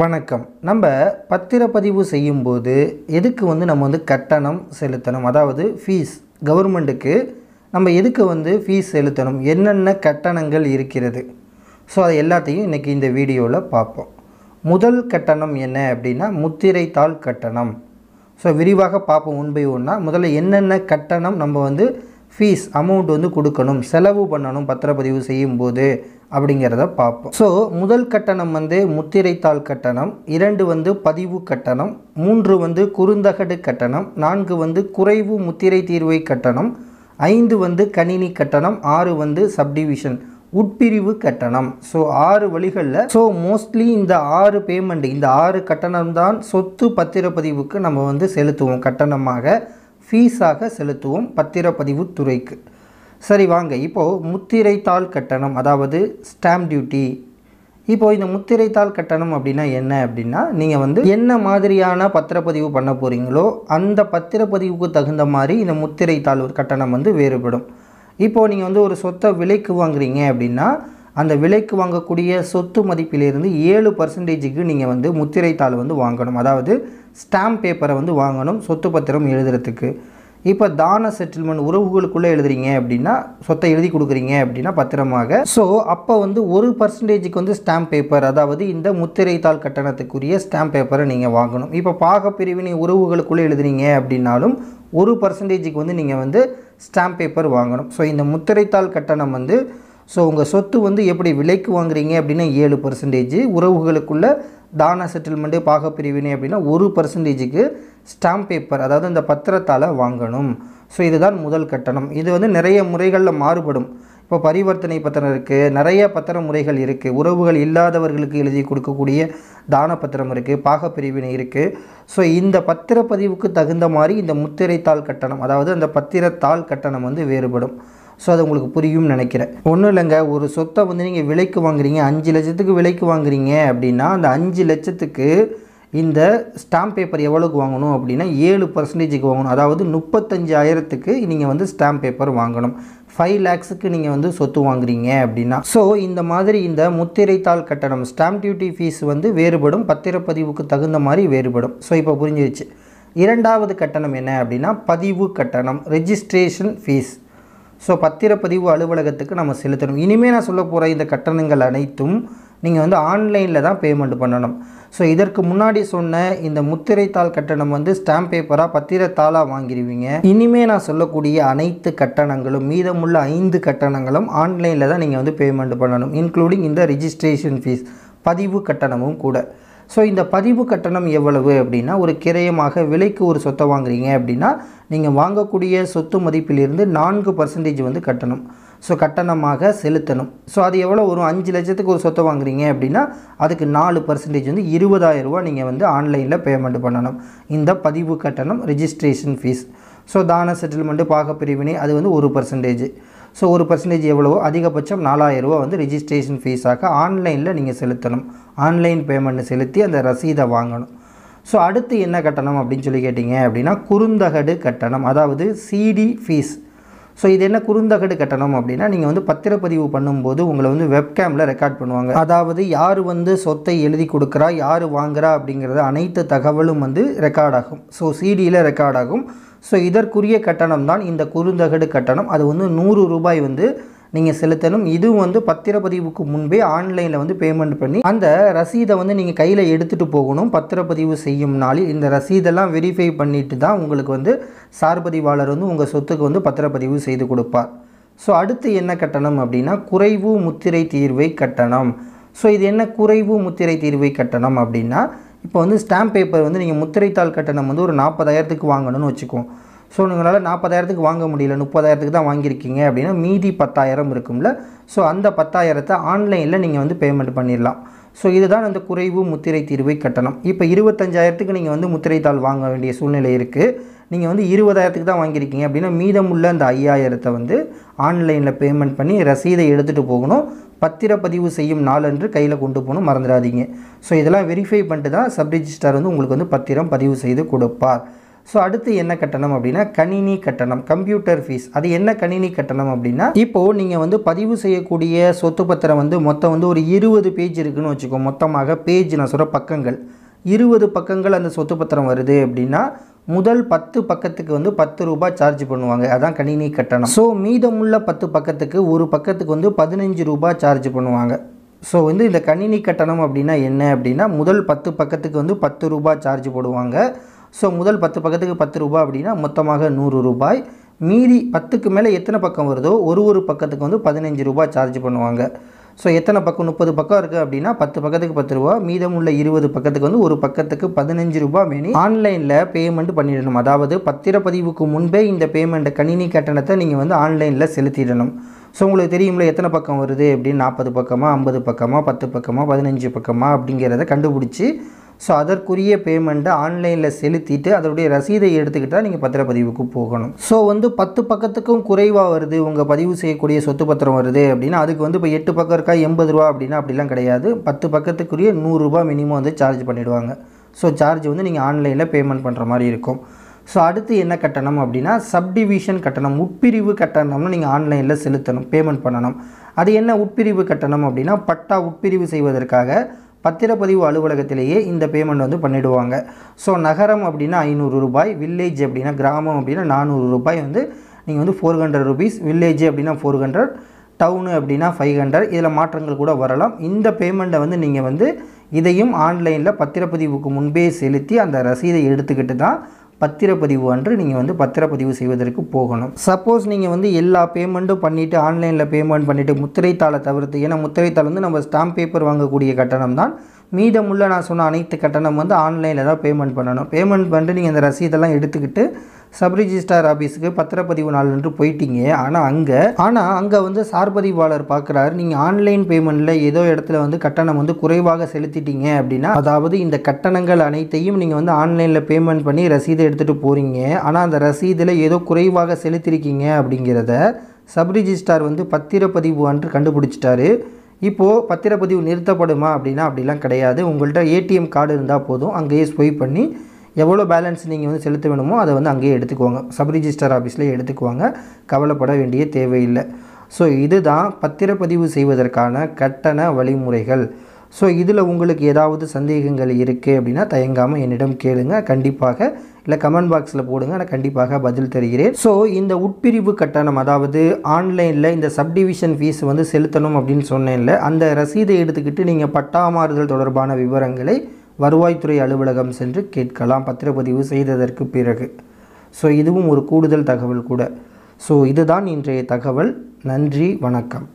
வணக்கம் நம்ம பத்திரப்பதிவு செய்யும்போது எதுக்கு வந்து நம்ம வந்து கட்டணம் செலுத்தணும் அதாவது ஃபீஸ் கவர்மெண்ட்டுக்கு நம்ம எதுக்கு வந்து ஃபீஸ் செலுத்தணும் என்னென்ன கட்டணங்கள் இருக்கிறது ஸோ அதை எல்லாத்தையும் இன்றைக்கி இந்த வீடியோவில் பார்ப்போம் முதல் கட்டணம் என்ன அப்படின்னா முத்திரைத்தாள் கட்டணம் ஸோ விரிவாக பார்ப்போம் உண்மை ஒன்றா முதல்ல என்னென்ன கட்டணம் நம்ம வந்து ஃபீஸ் அமௌண்ட் வந்து கொடுக்கணும் செலவு பண்ணணும் பத்திரப்பதிவு செய்யும்போது அப்படிங்கிறத பார்ப்போம் ஸோ முதல் கட்டணம் வந்து முத்திரைத்தாள் கட்டணம் இரண்டு வந்து பதிவு கட்டணம் மூன்று வந்து குறுந்தகடு கட்டணம் நான்கு வந்து குறைவு முத்திரை தீர்வை கட்டணம் ஐந்து வந்து கணினி கட்டணம் ஆறு வந்து சப்டிவிஷன் உட்பிரிவு கட்டணம் ஸோ ஆறு வழிகளில் ஸோ மோஸ்ட்லி இந்த ஆறு பேமெண்ட் இந்த ஆறு கட்டணம் தான் சொத்து பத்திரப்பதிவுக்கு நம்ம வந்து செலுத்துவோம் கட்டணமாக ஃபீஸாக செலுத்துவோம் பத்திரப்பதிவு துறைக்கு சரி வாங்க இப்போது முத்திரைத்தாள் கட்டணம் அதாவது ஸ்டாம்ப் டியூட்டி இப்போது இந்த முத்திரைத்தாள் கட்டணம் அப்படின்னா என்ன அப்படின்னா நீங்கள் வந்து என்ன மாதிரியான பத்திரப்பதிவு பண்ண போகிறீங்களோ அந்த பத்திரப்பதிவுக்கு தகுந்த மாதிரி இந்த முத்திரைத்தாள் ஒரு கட்டணம் வந்து வேறுபடும் இப்போது நீங்கள் வந்து ஒரு சொத்தை விலைக்கு வாங்குறீங்க அப்படின்னா அந்த விலைக்கு வாங்கக்கூடிய சொத்து மதிப்பிலிருந்து ஏழு பர்சன்டேஜுக்கு நீங்கள் வந்து முத்திரைத்தாள் வந்து வாங்கணும் அதாவது ஸ்டாம்ப் பேப்பரை வந்து வாங்கணும் சொத்து பத்திரம் எழுதுறதுக்கு இப்போ தான செட்டில்மெண்ட் உறவுகளுக்குள்ளே எழுதுறீங்க அப்படின்னா சொத்தை எழுதி கொடுக்குறீங்க அப்படின்னா பத்திரமாக ஸோ அப்போ வந்து ஒரு பர்சன்டேஜுக்கு வந்து ஸ்டாம்ப் பேப்பர் அதாவது இந்த முத்திரைத்தாள் கட்டணத்துக்குரிய ஸ்டாம்ப் பேப்பரை நீங்கள் வாங்கணும் இப்போ பாக பிரிவினை உறவுகளுக்குள்ளே எழுதுறீங்க அப்படின்னாலும் ஒரு பர்சன்டேஜுக்கு வந்து நீங்கள் வந்து ஸ்டாம்ப் பேப்பர் வாங்கணும் ஸோ இந்த முத்திரைத்தாள் கட்டணம் வந்து ஸோ உங்கள் சொத்து வந்து எப்படி விலைக்கு வாங்குறீங்க அப்படின்னா ஏழு பர்சன்டேஜ் உறவுகளுக்குள்ள தான செட்டில்மெண்ட்டு பாகப்பிரிவினை அப்படின்னா ஒரு பர்சன்டேஜுக்கு ஸ்டாம்ப் பேப்பர் அதாவது இந்த பத்திரத்தால் வாங்கணும் ஸோ இதுதான் முதல் கட்டணம் இது வந்து நிறைய முறைகளில் மாறுபடும் இப்போ பரிவர்த்தனை பத்திரம் இருக்குது நிறைய பத்திர முறைகள் இருக்குது உறவுகள் இல்லாதவர்களுக்கு எழுதி கொடுக்கக்கூடிய தான பத்திரம் இருக்குது பாகப்பிரிவினை இருக்குது ஸோ இந்த பத்திரப்பதிவுக்கு தகுந்த மாதிரி இந்த முத்திரைத்தாள் கட்டணம் அதாவது அந்த பத்திரத்தாள் கட்டணம் வந்து வேறுபடும் ஸோ அது உங்களுக்கு புரியும்னு நினைக்கிறேன் ஒன்றும் இல்லைங்க ஒரு சொத்தை வந்து நீங்கள் விலைக்கு வாங்குறீங்க அஞ்சு லட்சத்துக்கு விலைக்கு வாங்குறீங்க அப்படின்னா அந்த அஞ்சு லட்சத்துக்கு இந்த ஸ்டாம்ப் பேப்பர் எவ்வளோக்கு வாங்கணும் அப்படின்னா ஏழு பர்சன்டேஜுக்கு வாங்கணும் அதாவது முப்பத்தஞ்சாயிரத்துக்கு நீங்கள் வந்து ஸ்டாம்ப் பேப்பர் வாங்கணும் ஃபைவ் லேக்ஸுக்கு நீங்கள் வந்து சொத்து வாங்குறீங்க அப்படின்னா ஸோ இந்த மாதிரி இந்த முத்திரைத்தாள் கட்டணம் ஸ்டாம்ப் டியூட்டி ஃபீஸ் வந்து வேறுபடும் பத்திரப்பதிவுக்கு தகுந்த மாதிரி வேறுபடும் ஸோ இப்போ புரிஞ்சிருச்சு இரண்டாவது கட்டணம் என்ன அப்படின்னா பதிவு கட்டணம் ரெஜிஸ்ட்ரேஷன் ஃபீஸ் ஸோ பத்திரப்பதிவு அலுவலகத்துக்கு நம்ம செலுத்தணும் இனிமேல் நான் சொல்ல போகிற இந்த கட்டணங்கள் அனைத்தும் நீங்கள் வந்து ஆன்லைனில் தான் பேமெண்ட் பண்ணணும் ஸோ இதற்கு முன்னாடி சொன்ன இந்த முத்திரைத்தாள் கட்டணம் வந்து ஸ்டாம்ப் பேப்பராக பத்திரத்தாளாக வாங்கிடுவீங்க இனிமேல் நான் சொல்லக்கூடிய அனைத்து கட்டணங்களும் மீதமுள்ள ஐந்து கட்டணங்களும் ஆன்லைனில் தான் நீங்கள் வந்து பேமெண்ட் பண்ணணும் இன்க்ளூடிங் இந்த ரிஜிஸ்ட்ரேஷன் ஃபீஸ் பதிவு கட்டணமும் கூட ஸோ இந்த பதிவு கட்டணம் எவ்வளவு அப்படின்னா ஒரு கிரயமாக விலைக்கு ஒரு சொத்தை வாங்குறீங்க அப்படின்னா நீங்கள் வாங்கக்கூடிய சொத்து மதிப்பிலிருந்து நான்கு பர்சன்டேஜ் வந்து கட்டணும் ஸோ கட்டணமாக செலுத்தணும் ஸோ அது எவ்வளோ வரும் அஞ்சு லட்சத்துக்கு ஒரு சொத்தை வாங்குறீங்க அப்படின்னா அதுக்கு நாலு பர்சன்டேஜ் வந்து இருபதாயிரரூபா நீங்கள் வந்து ஆன்லைனில் பேமெண்ட் பண்ணணும் இந்த பதிவு கட்டணம் ரிஜிஸ்ட்ரேஷன் ஃபீஸ் ஸோ தான செட்டில்மெண்ட்டு பாக பிரிவினை அது வந்து ஒரு பர்சன்டேஜ் ஸோ ஒரு பர்சன்டேஜ் எவ்வளவோ அதிகபட்சம் ரூபா வந்து ரிஜிஸ்ட்ரேஷன் ஃபீஸாக ஆன்லைனில் நீங்கள் செலுத்தணும் ஆன்லைன் பேமெண்ட் செலுத்தி அந்த ரசீதை வாங்கணும் ஸோ அடுத்து என்ன கட்டணம் அப்படின்னு சொல்லி கேட்டிங்க அப்படின்னா குறுந்தகடு கட்டணம் அதாவது சிடி ஃபீஸ் ஸோ இது என்ன குறுந்தகடு கட்டணம் அப்படின்னா நீங்கள் வந்து பத்திரப்பதிவு பண்ணும்போது உங்களை வந்து வெப்கேமில் ரெக்கார்ட் பண்ணுவாங்க அதாவது யார் வந்து சொத்தை எழுதி கொடுக்குறா யார் வாங்குறா அப்படிங்கிறது அனைத்து தகவலும் வந்து ரெக்கார்ட் ஆகும் ஸோ சிடியில் ரெக்கார்ட் ஆகும் ஸோ இதற்குரிய கட்டணம் தான் இந்த குறுந்தகடு கட்டணம் அது வந்து நூறு ரூபாய் வந்து நீங்கள் செலுத்தலும் இதுவும் வந்து பத்திரப்பதிவுக்கு முன்பே ஆன்லைனில் வந்து பேமெண்ட் பண்ணி அந்த ரசீதை வந்து நீங்கள் கையில் எடுத்துகிட்டு போகணும் பத்திரப்பதிவு செய்யும் நாளில் இந்த ரசீதெல்லாம் வெரிஃபை பண்ணிட்டு தான் உங்களுக்கு வந்து சார்பதிவாளர் வந்து உங்கள் சொத்துக்கு வந்து பத்திரப்பதிவு செய்து கொடுப்பார் ஸோ அடுத்து என்ன கட்டணம் அப்படின்னா குறைவு முத்திரை தீர்வை கட்டணம் ஸோ இது என்ன குறைவு முத்திரை தீர்வை கட்டணம் அப்படின்னா இப்போ வந்து ஸ்டாம்ப் பேப்பர் வந்து நீங்கள் முத்திரைத்தாள் கட்டணம் வந்து ஒரு நாற்பதாயிரத்துக்கு வாங்கணும்னு வச்சுக்கோம் ஸோ உங்களால் நாற்பதாயிரத்துக்கு வாங்க முடியல முப்பதாயிரத்துக்கு தான் வாங்கியிருக்கீங்க அப்படின்னா மீதி பத்தாயிரம் இருக்கும்ல ஸோ அந்த பத்தாயிரத்தை ஆன்லைனில் நீங்கள் வந்து பேமெண்ட் பண்ணிடலாம் ஸோ இதுதான் அந்த குறைவு முத்திரை தீர்வை கட்டணம் இப்போ இருபத்தஞ்சாயிரத்துக்கு நீங்கள் வந்து முத்திரை தாள் வாங்க வேண்டிய சூழ்நிலை இருக்குது நீங்கள் வந்து இருபதாயிரத்துக்கு தான் வாங்கியிருக்கீங்க அப்படின்னா மீதமுள்ள அந்த ஐயாயிரத்தை வந்து ஆன்லைனில் பேமெண்ட் பண்ணி ரசீதை எடுத்துகிட்டு போகணும் பத்திரப்பதிவு செய்யும் என்று கையில் கொண்டு போகணும் மறந்துடாதீங்க ஸோ இதெல்லாம் வெரிஃபை பண்ணிட்டு தான் சப்ரிஜிஸ்டார் வந்து உங்களுக்கு வந்து பத்திரம் பதிவு செய்து கொடுப்பார் ஸோ அடுத்து என்ன கட்டணம் அப்படின்னா கணினி கட்டணம் கம்ப்யூட்டர் ஃபீஸ் அது என்ன கணினி கட்டணம் அப்படின்னா இப்போது நீங்கள் வந்து பதிவு செய்யக்கூடிய சொத்து பத்திரம் வந்து மொத்தம் வந்து ஒரு இருபது பேஜ் இருக்குன்னு வச்சுக்கோ மொத்தமாக பேஜ் நான் சொல்கிற பக்கங்கள் இருபது பக்கங்கள் அந்த சொத்து பத்திரம் வருது அப்படின்னா முதல் பத்து பக்கத்துக்கு வந்து பத்து ரூபாய் சார்ஜ் பண்ணுவாங்க அதான் கணினி கட்டணம் ஸோ மீதமுள்ள பத்து பக்கத்துக்கு ஒரு பக்கத்துக்கு வந்து பதினஞ்சு ரூபாய் சார்ஜ் பண்ணுவாங்க ஸோ வந்து இந்த கணினி கட்டணம் அப்படின்னா என்ன அப்படின்னா முதல் பத்து பக்கத்துக்கு வந்து பத்து ரூபாய் சார்ஜ் போடுவாங்க ஸோ முதல் பத்து பக்கத்துக்கு பத்து ரூபாய் அப்படின்னா மொத்தமாக நூறு ரூபாய் மீதி பத்துக்கு மேலே எத்தனை பக்கம் வருதோ ஒரு ஒரு பக்கத்துக்கு வந்து பதினஞ்சு ரூபாய் சார்ஜ் பண்ணுவாங்க ஸோ எத்தனை பக்கம் முப்பது பக்கம் இருக்குது அப்படின்னா பத்து பக்கத்துக்கு பத்து ரூபா மீதம் உள்ள இருபது பக்கத்துக்கு வந்து ஒரு பக்கத்துக்கு பதினஞ்சு ரூபா மேனி ஆன்லைனில் பேமெண்ட் பண்ணிடணும் அதாவது பத்திரப்பதிவுக்கு முன்பே இந்த பேமெண்ட் கணினி கட்டணத்தை நீங்கள் வந்து ஆன்லைனில் செலுத்திடணும் ஸோ உங்களுக்கு தெரியும்ல எத்தனை பக்கம் வருது அப்படின்னு நாற்பது பக்கமாக ஐம்பது பக்கமாக பத்து பக்கமாக பதினஞ்சு பக்கமாக அப்படிங்கிறத கண்டுபிடிச்சி ஸோ அதற்குரிய பேமெண்ட்டை ஆன்லைனில் செலுத்திட்டு அதனுடைய ரசீதை எடுத்துக்கிட்டால் நீங்கள் பத்திரப்பதிவுக்கு போகணும் ஸோ வந்து பத்து பக்கத்துக்கும் குறைவாக வருது உங்கள் பதிவு செய்யக்கூடிய சொத்து பத்திரம் வருது அப்படின்னா அதுக்கு வந்து இப்போ எட்டு பக்கம் இருக்கா எண்பது ரூபா அப்படின்னா அப்படிலாம் கிடையாது பத்து பக்கத்துக்குரிய நூறுரூபா மினிமம் வந்து சார்ஜ் பண்ணிவிடுவாங்க ஸோ சார்ஜ் வந்து நீங்கள் ஆன்லைனில் பேமெண்ட் பண்ணுற மாதிரி இருக்கும் ஸோ அடுத்து என்ன கட்டணம் அப்படின்னா சப்டிவிஷன் கட்டணம் உட்பிரிவு கட்டணம்னு நீங்கள் ஆன்லைனில் செலுத்தணும் பேமெண்ட் பண்ணணும் அது என்ன உட்பிரிவு கட்டணம் அப்படின்னா பட்டா உட்பிரிவு செய்வதற்காக பத்திரப்பதிவு அலுவலகத்திலேயே இந்த பேமெண்ட் வந்து பண்ணிவிடுவாங்க ஸோ நகரம் அப்படின்னா ஐநூறு ரூபாய் வில்லேஜ் அப்படின்னா கிராமம் அப்படின்னா நானூறு ரூபாய் வந்து நீங்கள் வந்து ஃபோர் ஹண்ட்ரட் ருபீஸ் வில்லேஜ் அப்படின்னா ஃபோர் ஹண்ட்ரட் டவுனு அப்படின்னா ஃபைவ் ஹண்ட்ரட் இதில் மாற்றங்கள் கூட வரலாம் இந்த பேமெண்ட்டை வந்து நீங்கள் வந்து இதையும் ஆன்லைனில் பத்திரப்பதிவுக்கு முன்பே செலுத்தி அந்த ரசீதை எடுத்துக்கிட்டு தான் பத்திரப்பதிவு அன்று நீங்கள் வந்து பத்திரப்பதிவு செய்வதற்கு போகணும் சப்போஸ் நீங்கள் வந்து எல்லா பேமெண்ட்டும் பண்ணிவிட்டு ஆன்லைனில் பேமெண்ட் பண்ணிவிட்டு முத்திரைத்தாளை தவிர்த்து ஏன்னா முத்திரைத்தாள் வந்து நம்ம ஸ்டாம்ப் பேப்பர் வாங்கக்கூடிய கட்டணம் தான் மீதமுள்ள நான் சொன்ன அனைத்து கட்டணம் வந்து ஆன்லைனில் தான் பேமெண்ட் பண்ணணும் பேமெண்ட் பண்ணிட்டு நீங்கள் இந்த ரசீதெல்லாம் எடுத்துக்கிட்டு சப்ரிஜிஸ்டார் ஆஃபீஸுக்கு பத்திரப்பதிவு என்று போயிட்டீங்க ஆனால் அங்கே ஆனால் அங்கே வந்து சார்பதிவாளர் பார்க்குறாரு நீங்கள் ஆன்லைன் பேமெண்ட்டில் ஏதோ இடத்துல வந்து கட்டணம் வந்து குறைவாக செலுத்திட்டீங்க அப்படின்னா அதாவது இந்த கட்டணங்கள் அனைத்தையும் நீங்கள் வந்து ஆன்லைனில் பேமெண்ட் பண்ணி ரசீது எடுத்துகிட்டு போகிறீங்க ஆனால் அந்த ரசீதில் ஏதோ குறைவாக செலுத்திருக்கீங்க அப்படிங்கிறத சப்ரிஜிஸ்டார் வந்து பத்திரப்பதிவு அன்று கண்டுபிடிச்சிட்டாரு இப்போது பத்திரப்பதிவு நிறுத்தப்படுமா அப்படின்னா அப்படிலாம் கிடையாது உங்கள்கிட்ட ஏடிஎம் கார்டு இருந்தால் போதும் அங்கேயே ஸ்வைப் பண்ணி எவ்வளோ பேலன்ஸ் நீங்கள் வந்து செலுத்த வேணுமோ அதை வந்து அங்கேயே எடுத்துக்குவாங்க சப் ரிஜிஸ்டர் ஆஃபீஸில் எடுத்துக்குவாங்க கவலைப்பட வேண்டிய தேவையில்லை ஸோ இதுதான் பத்திரப்பதிவு செய்வதற்கான கட்டண வழிமுறைகள் ஸோ இதில் உங்களுக்கு ஏதாவது சந்தேகங்கள் இருக்குது அப்படின்னா தயங்காமல் என்னிடம் கேளுங்க கண்டிப்பாக இல்லை கமெண்ட் பாக்ஸில் போடுங்க நான் கண்டிப்பாக பதில் தருகிறேன் ஸோ இந்த உட்பிரிவு கட்டணம் அதாவது ஆன்லைனில் இந்த சப்டிவிஷன் ஃபீஸ் வந்து செலுத்தணும் அப்படின்னு சொன்னேன்ல அந்த ரசீதை எடுத்துக்கிட்டு நீங்கள் பட்டாமாறுதல் தொடர்பான விவரங்களை வருவாய்த்துறை அலுவலகம் சென்று கேட்கலாம் பத்திரப்பதிவு செய்ததற்கு பிறகு ஸோ இதுவும் ஒரு கூடுதல் தகவல் கூட ஸோ இதுதான் இன்றைய தகவல் நன்றி வணக்கம்